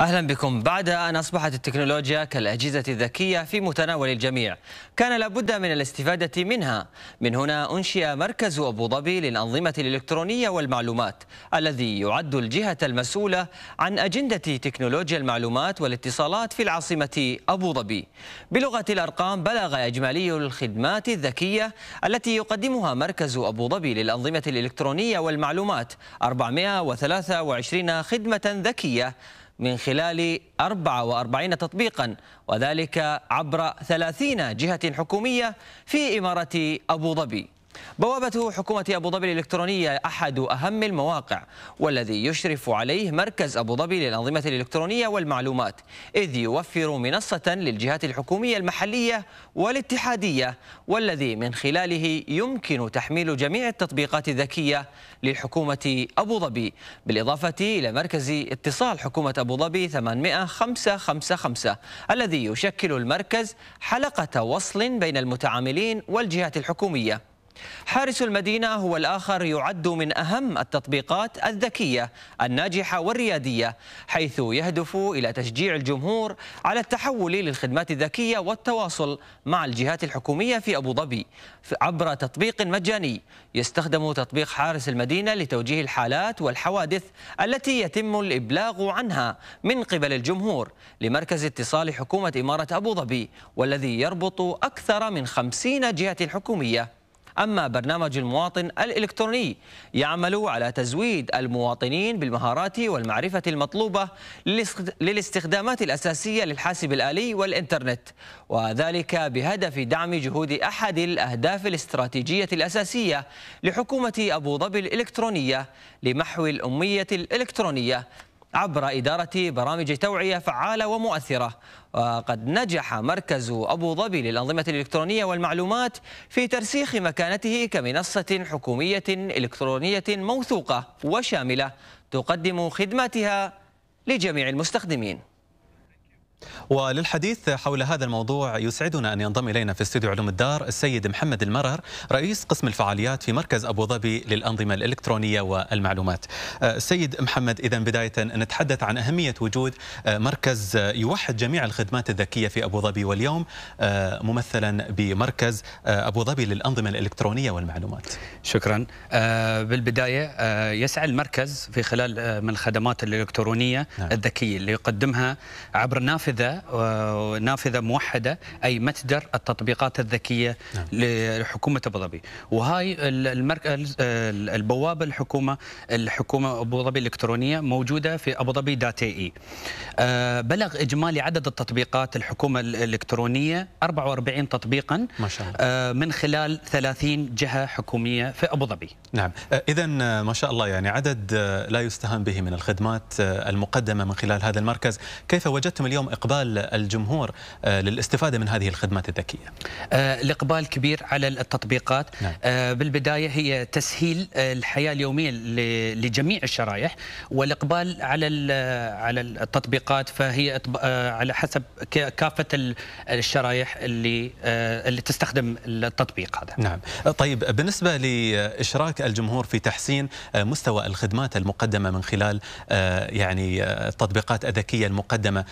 أهلا بكم بعد أن أصبحت التكنولوجيا كالأجهزة الذكية في متناول الجميع كان لابد من الاستفادة منها من هنا أنشئ مركز أبو ظبي للأنظمة الإلكترونية والمعلومات الذي يعد الجهة المسؤولة عن أجندة تكنولوجيا المعلومات والاتصالات في العاصمة أبو ظبي بلغة الأرقام بلغ إجمالي الخدمات الذكية التي يقدمها مركز أبو ظبي للأنظمة الإلكترونية والمعلومات 423 خدمة ذكية من خلال 44 تطبيقا وذلك عبر 30 جهة حكومية في إمارة أبو ظبي بوابة حكومة أبو ظبي الإلكترونية أحد أهم المواقع والذي يشرف عليه مركز أبو ظبي للأنظمة الإلكترونية والمعلومات إذ يوفر منصة للجهات الحكومية المحلية والاتحادية والذي من خلاله يمكن تحميل جميع التطبيقات الذكية للحكومة أبو ظبي بالإضافة إلى مركز اتصال حكومة أبو ظبي 80555 الذي يشكل المركز حلقة وصل بين المتعاملين والجهات الحكومية حارس المدينة هو الآخر يعد من أهم التطبيقات الذكية الناجحة والريادية حيث يهدف إلى تشجيع الجمهور على التحول للخدمات الذكية والتواصل مع الجهات الحكومية في أبو ظبي عبر تطبيق مجاني يستخدم تطبيق حارس المدينة لتوجيه الحالات والحوادث التي يتم الإبلاغ عنها من قبل الجمهور لمركز اتصال حكومة إمارة أبو ظبي والذي يربط أكثر من خمسين جهة حكومية أما برنامج المواطن الإلكتروني يعمل على تزويد المواطنين بالمهارات والمعرفة المطلوبة للاستخدامات الأساسية للحاسب الآلي والإنترنت وذلك بهدف دعم جهود أحد الأهداف الاستراتيجية الأساسية لحكومة أبو ظبي الإلكترونية لمحو الأمية الإلكترونية عبر إدارة برامج توعية فعالة ومؤثرة وقد نجح مركز أبو ظبي للأنظمة الإلكترونية والمعلومات في ترسيخ مكانته كمنصة حكومية إلكترونية موثوقة وشاملة تقدم خدماتها لجميع المستخدمين وللحديث حول هذا الموضوع يسعدنا أن ينضم إلينا في استوديو علوم الدار السيد محمد المرر رئيس قسم الفعاليات في مركز أبو ظبي للأنظمة الإلكترونية والمعلومات السيد أه، محمد إذا بداية نتحدث عن أهمية وجود أه، مركز يوحد جميع الخدمات الذكية في أبو ظبي واليوم أه، ممثلا بمركز أبو ظبي للأنظمة الإلكترونية والمعلومات شكرا بالبداية يسعى المركز في خلال من الخدمات الإلكترونية نعم. الذكية اللي يقدمها عبر نافذة نافذه آه، نافذه موحده اي متجر التطبيقات الذكيه نعم. لحكومه ابو ظبي وهاي المركز البوابه الحكومه الحكومه ابو ظبي الالكترونيه موجوده في ابو ظبي دات اي آه، بلغ اجمالي عدد التطبيقات الحكومه الالكترونيه 44 تطبيقا ما شاء الله. آه، من خلال 30 جهه حكوميه في ابو ظبي نعم اذا ما شاء الله يعني عدد لا يستهان به من الخدمات المقدمه من خلال هذا المركز كيف وجدتم اليوم إقبال الجمهور آه، للاستفادة من هذه الخدمات الذكية الإقبال آه، كبير على التطبيقات نعم. آه، بالبداية هي تسهيل الحياة اليومية لجميع الشرائح والإقبال على على التطبيقات فهي على حسب كافة الشرائح اللي اللي تستخدم التطبيق هذا نعم طيب بالنسبة لإشراك الجمهور في تحسين مستوى الخدمات المقدمة من خلال يعني التطبيقات الذكية المقدمة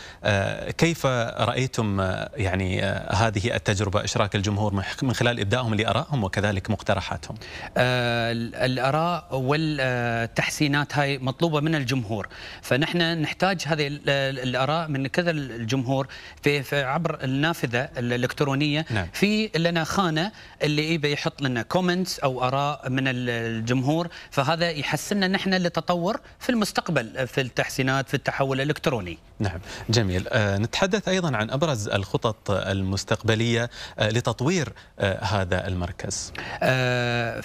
كيف رايتم آه، يعني آه، هذه التجربه اشراك الجمهور من خلال ابدائهم لارائهم وكذلك مقترحاتهم؟ آه، الاراء والتحسينات هاي مطلوبه من الجمهور، فنحن نحتاج هذه الاراء من كذا الجمهور في عبر النافذه الالكترونيه نعم. في لنا خانه اللي يبي يحط لنا كومنتس او اراء من الجمهور فهذا يحسننا نحن لتطور في المستقبل في التحسينات في التحول الالكتروني. نعم جميل آه، نتحدث أيضا عن أبرز الخطط المستقبلية آه، لتطوير آه، هذا المركز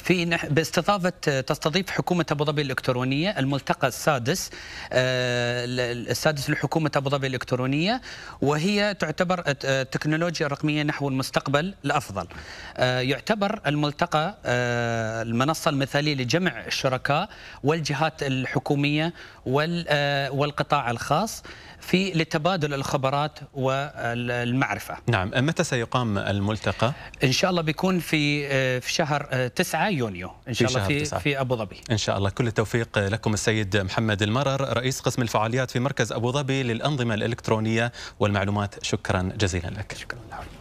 في باستضافة تستضيف حكومة أبو ظبي الإلكترونية الملتقى السادس السادس لحكومة أبو ظبي الإلكترونية وهي تعتبر التكنولوجيا الرقمية نحو المستقبل الأفضل يعتبر الملتقى المنصة المثالية لجمع الشركاء والجهات الحكومية والقطاع الخاص في لتبادل الخبرات الخبرات والمعرفة نعم متى سيقام الملتقى؟ إن شاء الله بيكون في آه، في شهر 9 آه، يونيو إن شاء في الله في, في أبو ظبي إن شاء الله كل التوفيق لكم السيد محمد المرر رئيس قسم الفعاليات في مركز أبو ظبي للأنظمة الإلكترونية والمعلومات شكرا جزيلا لك شكرا لك